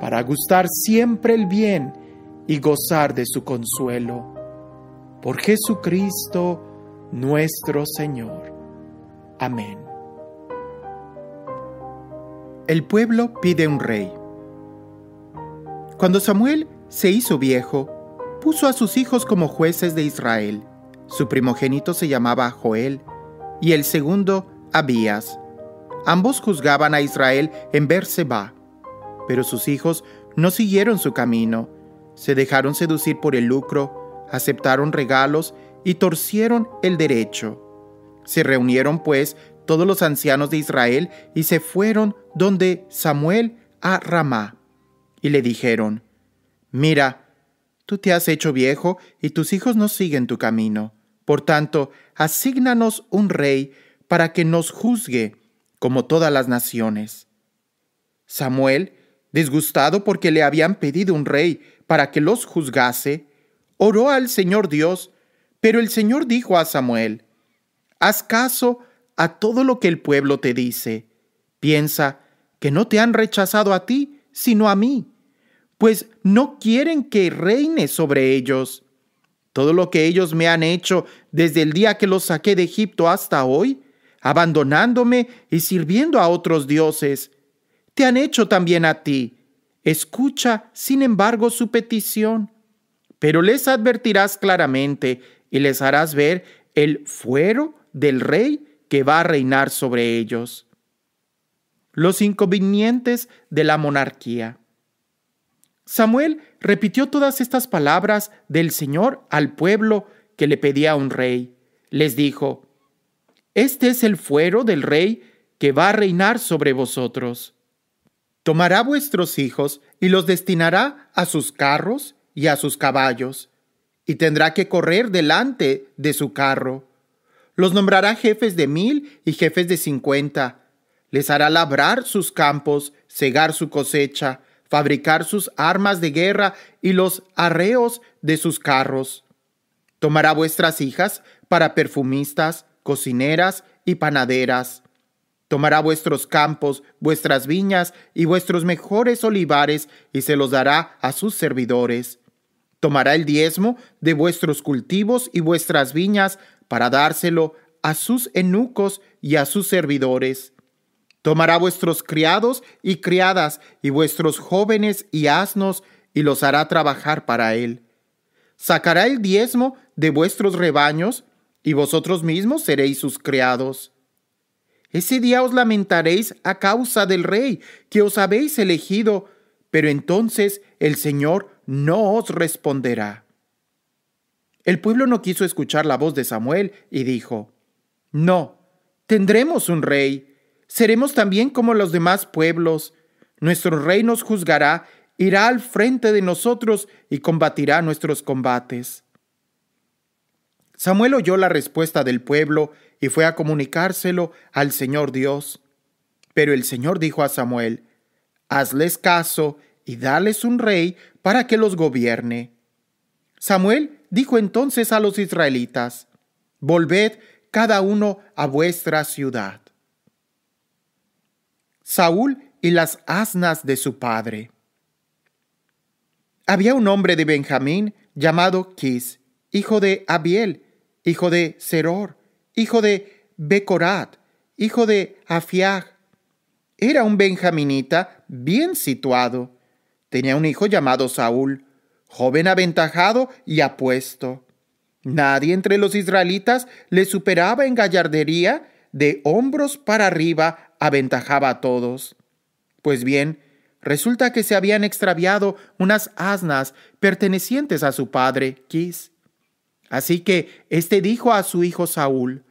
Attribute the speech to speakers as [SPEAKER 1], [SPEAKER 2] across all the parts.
[SPEAKER 1] para gustar siempre el bien y gozar de su consuelo. Por Jesucristo nuestro Señor. Amén. El pueblo pide un rey. Cuando Samuel se hizo viejo, puso a sus hijos como jueces de Israel. Su primogénito se llamaba Joel y el segundo Abías. Ambos juzgaban a Israel en Berseba. Pero sus hijos no siguieron su camino, se dejaron seducir por el lucro, aceptaron regalos y torcieron el derecho. Se reunieron pues todos los ancianos de Israel y se fueron donde Samuel a Ramá. Y le dijeron, Mira, tú te has hecho viejo y tus hijos no siguen tu camino. Por tanto, asígnanos un rey para que nos juzgue como todas las naciones. Samuel Disgustado porque le habían pedido un rey para que los juzgase, oró al Señor Dios, pero el Señor dijo a Samuel, Haz caso a todo lo que el pueblo te dice. Piensa que no te han rechazado a ti, sino a mí, pues no quieren que reine sobre ellos. Todo lo que ellos me han hecho desde el día que los saqué de Egipto hasta hoy, abandonándome y sirviendo a otros dioses, te han hecho también a ti. Escucha, sin embargo, su petición. Pero les advertirás claramente y les harás ver el fuero del rey que va a reinar sobre ellos. Los inconvenientes de la monarquía. Samuel repitió todas estas palabras del Señor al pueblo que le pedía un rey. Les dijo, Este es el fuero del rey que va a reinar sobre vosotros tomará vuestros hijos y los destinará a sus carros y a sus caballos, y tendrá que correr delante de su carro. Los nombrará jefes de mil y jefes de cincuenta. Les hará labrar sus campos, cegar su cosecha, fabricar sus armas de guerra y los arreos de sus carros. Tomará vuestras hijas para perfumistas, cocineras y panaderas Tomará vuestros campos, vuestras viñas y vuestros mejores olivares, y se los dará a sus servidores. Tomará el diezmo de vuestros cultivos y vuestras viñas para dárselo a sus enucos y a sus servidores. Tomará vuestros criados y criadas y vuestros jóvenes y asnos y los hará trabajar para él. Sacará el diezmo de vuestros rebaños y vosotros mismos seréis sus criados ese día os lamentaréis a causa del rey que os habéis elegido, pero entonces el Señor no os responderá. El pueblo no quiso escuchar la voz de Samuel y dijo, No, tendremos un rey, seremos también como los demás pueblos, nuestro rey nos juzgará, irá al frente de nosotros y combatirá nuestros combates. Samuel oyó la respuesta del pueblo y fue a comunicárselo al Señor Dios. Pero el Señor dijo a Samuel, Hazles caso y dales un rey para que los gobierne. Samuel dijo entonces a los israelitas, Volved cada uno a vuestra ciudad. Saúl y las asnas de su padre. Había un hombre de Benjamín llamado Kis, hijo de Abiel, hijo de Seror, hijo de Becorat, hijo de Afiag. Era un benjaminita bien situado. Tenía un hijo llamado Saúl, joven aventajado y apuesto. Nadie entre los israelitas le superaba en gallardería, de hombros para arriba aventajaba a todos. Pues bien, resulta que se habían extraviado unas asnas pertenecientes a su padre, Kis. Así que éste dijo a su hijo Saúl,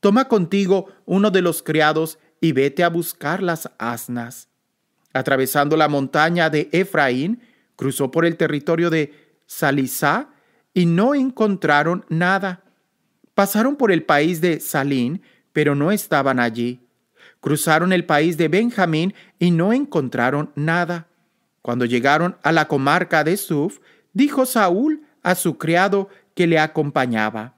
[SPEAKER 1] Toma contigo uno de los criados y vete a buscar las asnas. Atravesando la montaña de Efraín, cruzó por el territorio de Salisá y no encontraron nada. Pasaron por el país de Salín, pero no estaban allí. Cruzaron el país de Benjamín y no encontraron nada. Cuando llegaron a la comarca de Suf, dijo Saúl a su criado que le acompañaba,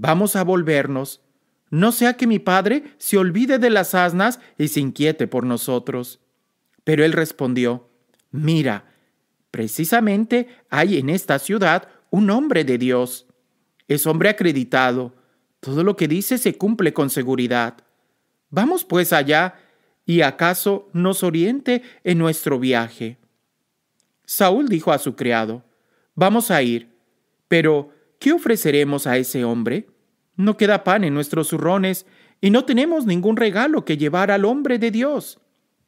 [SPEAKER 1] Vamos a volvernos no sea que mi padre se olvide de las asnas y se inquiete por nosotros. Pero él respondió, Mira, precisamente hay en esta ciudad un hombre de Dios. Es hombre acreditado. Todo lo que dice se cumple con seguridad. Vamos pues allá y acaso nos oriente en nuestro viaje. Saúl dijo a su criado, Vamos a ir, pero ¿qué ofreceremos a ese hombre? No queda pan en nuestros zurrones y no tenemos ningún regalo que llevar al hombre de Dios.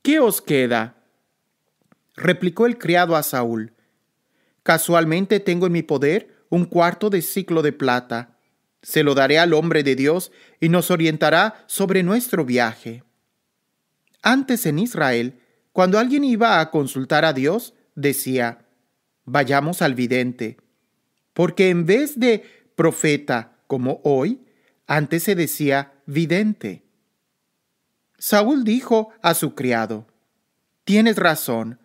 [SPEAKER 1] ¿Qué os queda? Replicó el criado a Saúl. Casualmente tengo en mi poder un cuarto de ciclo de plata. Se lo daré al hombre de Dios y nos orientará sobre nuestro viaje. Antes en Israel, cuando alguien iba a consultar a Dios, decía, vayamos al vidente, porque en vez de profeta como hoy, antes se decía vidente. Saúl dijo a su criado, Tienes razón,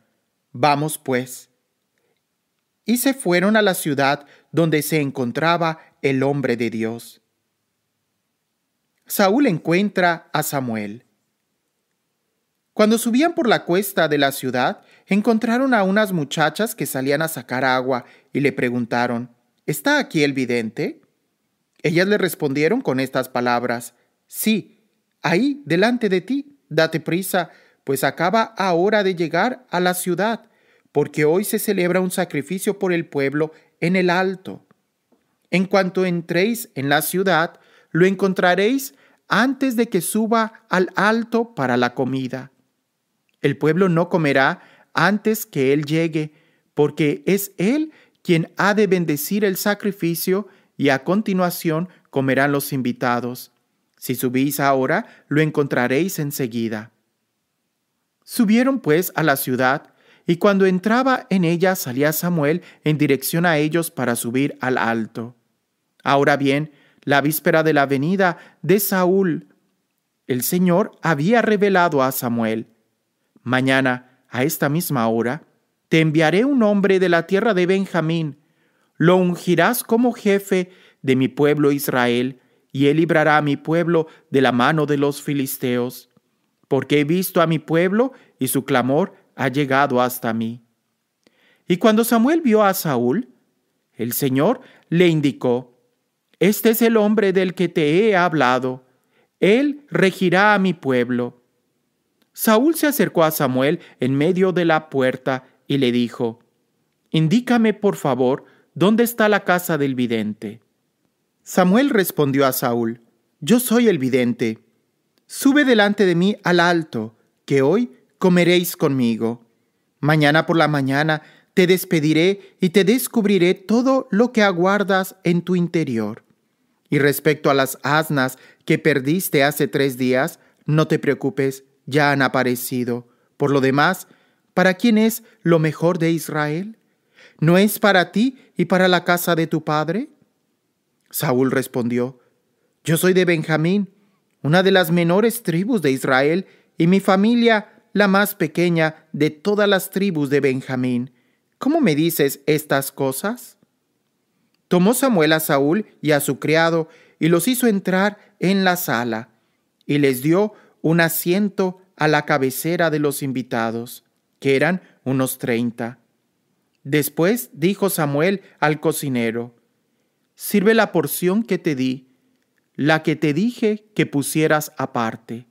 [SPEAKER 1] vamos pues. Y se fueron a la ciudad donde se encontraba el hombre de Dios. Saúl encuentra a Samuel. Cuando subían por la cuesta de la ciudad, encontraron a unas muchachas que salían a sacar agua y le preguntaron, ¿Está aquí el vidente? Ellas le respondieron con estas palabras, Sí, ahí, delante de ti, date prisa, pues acaba ahora de llegar a la ciudad, porque hoy se celebra un sacrificio por el pueblo en el alto. En cuanto entréis en la ciudad, lo encontraréis antes de que suba al alto para la comida. El pueblo no comerá antes que él llegue, porque es él quien ha de bendecir el sacrificio y a continuación comerán los invitados. Si subís ahora, lo encontraréis enseguida. Subieron pues a la ciudad, y cuando entraba en ella salía Samuel en dirección a ellos para subir al alto. Ahora bien, la víspera de la venida de Saúl, el Señor había revelado a Samuel, Mañana, a esta misma hora, te enviaré un hombre de la tierra de Benjamín, lo ungirás como jefe de mi pueblo Israel, y él librará a mi pueblo de la mano de los filisteos, porque he visto a mi pueblo y su clamor ha llegado hasta mí. Y cuando Samuel vio a Saúl, el Señor le indicó, Este es el hombre del que te he hablado, él regirá a mi pueblo. Saúl se acercó a Samuel en medio de la puerta y le dijo, Indícame, por favor, ¿Dónde está la casa del vidente? Samuel respondió a Saúl, Yo soy el vidente. Sube delante de mí al alto, que hoy comeréis conmigo. Mañana por la mañana te despediré y te descubriré todo lo que aguardas en tu interior. Y respecto a las asnas que perdiste hace tres días, no te preocupes, ya han aparecido. Por lo demás, ¿para quién es lo mejor de Israel? ¿No es para ti y para la casa de tu padre? Saúl respondió, Yo soy de Benjamín, una de las menores tribus de Israel, y mi familia la más pequeña de todas las tribus de Benjamín. ¿Cómo me dices estas cosas? Tomó Samuel a Saúl y a su criado, y los hizo entrar en la sala, y les dio un asiento a la cabecera de los invitados, que eran unos treinta. Después dijo Samuel al cocinero, Sirve la porción que te di, la que te dije que pusieras aparte.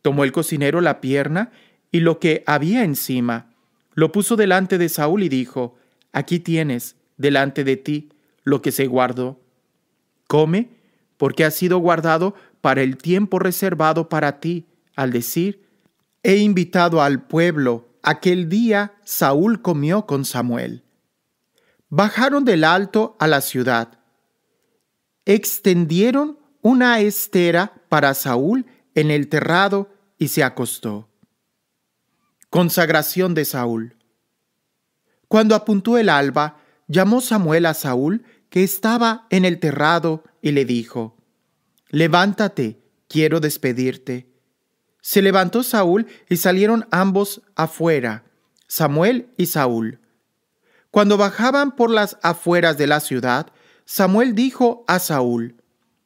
[SPEAKER 1] Tomó el cocinero la pierna y lo que había encima, lo puso delante de Saúl y dijo, Aquí tienes, delante de ti, lo que se guardó. Come, porque ha sido guardado para el tiempo reservado para ti, al decir, He invitado al pueblo Aquel día Saúl comió con Samuel. Bajaron del alto a la ciudad. Extendieron una estera para Saúl en el terrado y se acostó. Consagración de Saúl. Cuando apuntó el alba, llamó Samuel a Saúl, que estaba en el terrado, y le dijo, Levántate, quiero despedirte. Se levantó Saúl y salieron ambos afuera, Samuel y Saúl. Cuando bajaban por las afueras de la ciudad, Samuel dijo a Saúl,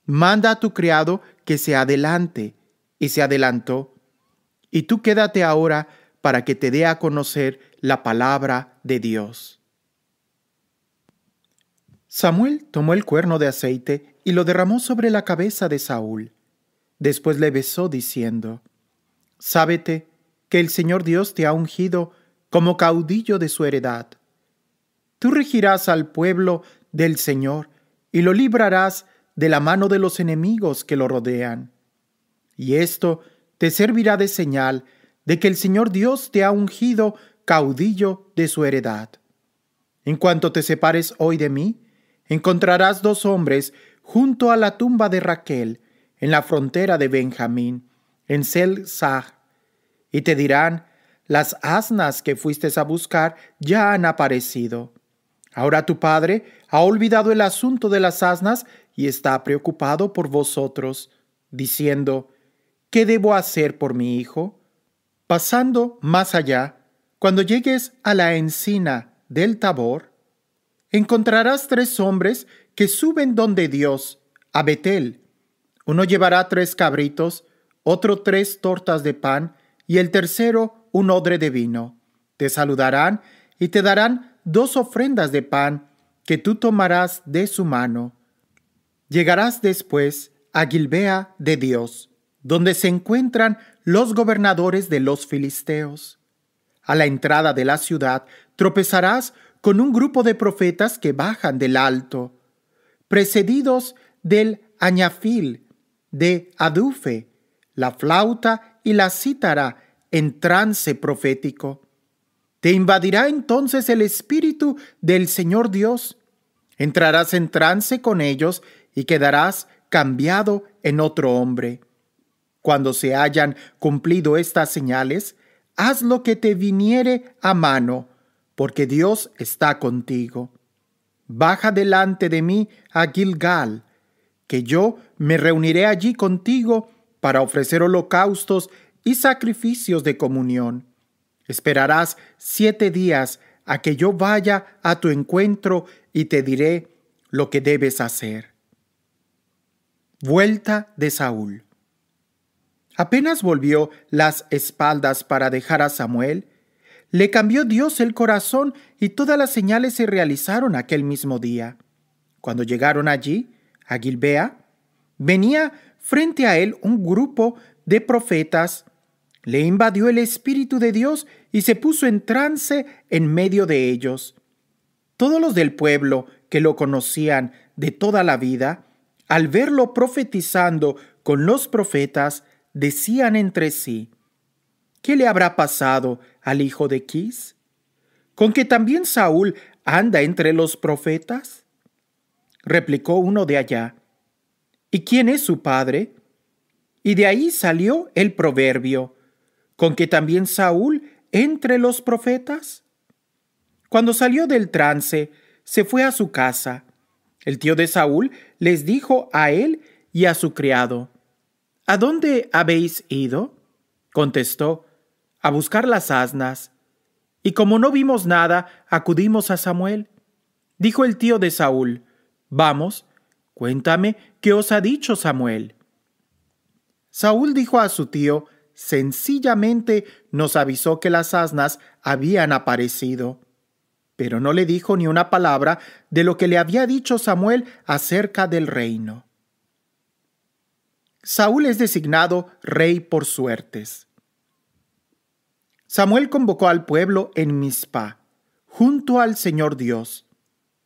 [SPEAKER 1] Manda a tu criado que se adelante. Y se adelantó. Y tú quédate ahora para que te dé a conocer la palabra de Dios. Samuel tomó el cuerno de aceite y lo derramó sobre la cabeza de Saúl. Después le besó diciendo, Sábete que el Señor Dios te ha ungido como caudillo de su heredad. Tú regirás al pueblo del Señor y lo librarás de la mano de los enemigos que lo rodean. Y esto te servirá de señal de que el Señor Dios te ha ungido caudillo de su heredad. En cuanto te separes hoy de mí, encontrarás dos hombres junto a la tumba de Raquel, en la frontera de Benjamín, en y te dirán, las asnas que fuiste a buscar ya han aparecido. Ahora tu padre ha olvidado el asunto de las asnas y está preocupado por vosotros, diciendo, ¿qué debo hacer por mi hijo? Pasando más allá, cuando llegues a la encina del Tabor, encontrarás tres hombres que suben donde Dios, a Betel. Uno llevará tres cabritos otro tres tortas de pan, y el tercero un odre de vino. Te saludarán y te darán dos ofrendas de pan que tú tomarás de su mano. Llegarás después a Gilbea de Dios, donde se encuentran los gobernadores de los filisteos. A la entrada de la ciudad tropezarás con un grupo de profetas que bajan del alto, precedidos del Añafil, de Adufe la flauta y la cítara en trance profético. Te invadirá entonces el espíritu del Señor Dios. Entrarás en trance con ellos y quedarás cambiado en otro hombre. Cuando se hayan cumplido estas señales, haz lo que te viniere a mano, porque Dios está contigo. Baja delante de mí a Gilgal, que yo me reuniré allí contigo para ofrecer holocaustos y sacrificios de comunión. Esperarás siete días a que yo vaya a tu encuentro y te diré lo que debes hacer. Vuelta de Saúl. Apenas volvió las espaldas para dejar a Samuel, le cambió Dios el corazón y todas las señales se realizaron aquel mismo día. Cuando llegaron allí, a Gilbea, venía frente a él un grupo de profetas. Le invadió el Espíritu de Dios y se puso en trance en medio de ellos. Todos los del pueblo que lo conocían de toda la vida, al verlo profetizando con los profetas, decían entre sí, ¿qué le habrá pasado al hijo de Quis? ¿Con que también Saúl anda entre los profetas? Replicó uno de allá, ¿Y quién es su padre? Y de ahí salió el proverbio, con que también Saúl entre los profetas. Cuando salió del trance, se fue a su casa. El tío de Saúl les dijo a él y a su criado, ¿A dónde habéis ido? Contestó, a buscar las asnas. Y como no vimos nada, acudimos a Samuel. Dijo el tío de Saúl, vamos, Cuéntame, ¿qué os ha dicho Samuel? Saúl dijo a su tío, sencillamente nos avisó que las asnas habían aparecido, pero no le dijo ni una palabra de lo que le había dicho Samuel acerca del reino. Saúl es designado rey por suertes. Samuel convocó al pueblo en Mizpa, junto al Señor Dios,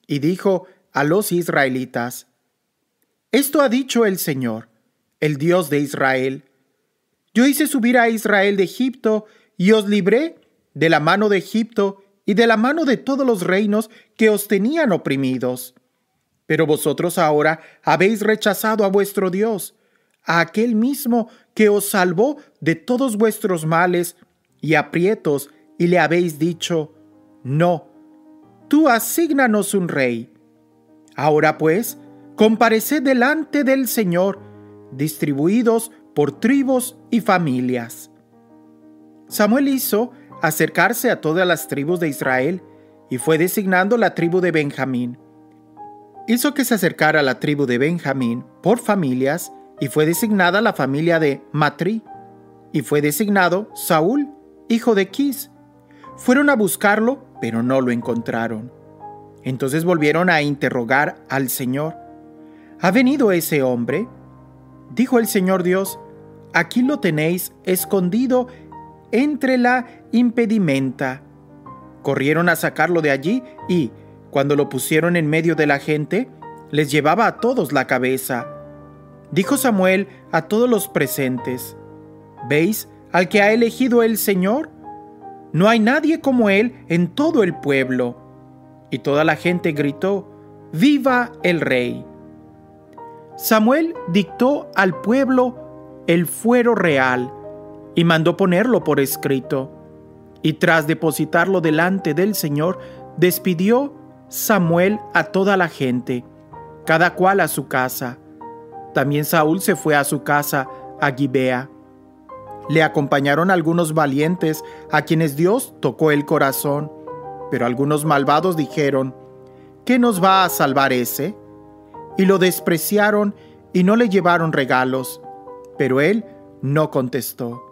[SPEAKER 1] y dijo a los israelitas, esto ha dicho el Señor, el Dios de Israel. Yo hice subir a Israel de Egipto y os libré de la mano de Egipto y de la mano de todos los reinos que os tenían oprimidos. Pero vosotros ahora habéis rechazado a vuestro Dios, a aquel mismo que os salvó de todos vuestros males y aprietos, y le habéis dicho, no, tú asígnanos un rey. Ahora pues, comparecé delante del Señor, distribuidos por tribus y familias. Samuel hizo acercarse a todas las tribus de Israel y fue designando la tribu de Benjamín. Hizo que se acercara a la tribu de Benjamín por familias y fue designada la familia de Matri y fue designado Saúl, hijo de Kis. Fueron a buscarlo, pero no lo encontraron. Entonces volvieron a interrogar al Señor. ¿Ha venido ese hombre? Dijo el Señor Dios, aquí lo tenéis escondido entre la impedimenta. Corrieron a sacarlo de allí y, cuando lo pusieron en medio de la gente, les llevaba a todos la cabeza. Dijo Samuel a todos los presentes, ¿veis al que ha elegido el Señor? No hay nadie como él en todo el pueblo. Y toda la gente gritó, ¡Viva el rey! Samuel dictó al pueblo el fuero real y mandó ponerlo por escrito. Y tras depositarlo delante del Señor, despidió Samuel a toda la gente, cada cual a su casa. También Saúl se fue a su casa, a Gibea. Le acompañaron algunos valientes a quienes Dios tocó el corazón, pero algunos malvados dijeron, ¿qué nos va a salvar ese? y lo despreciaron y no le llevaron regalos. Pero él no contestó.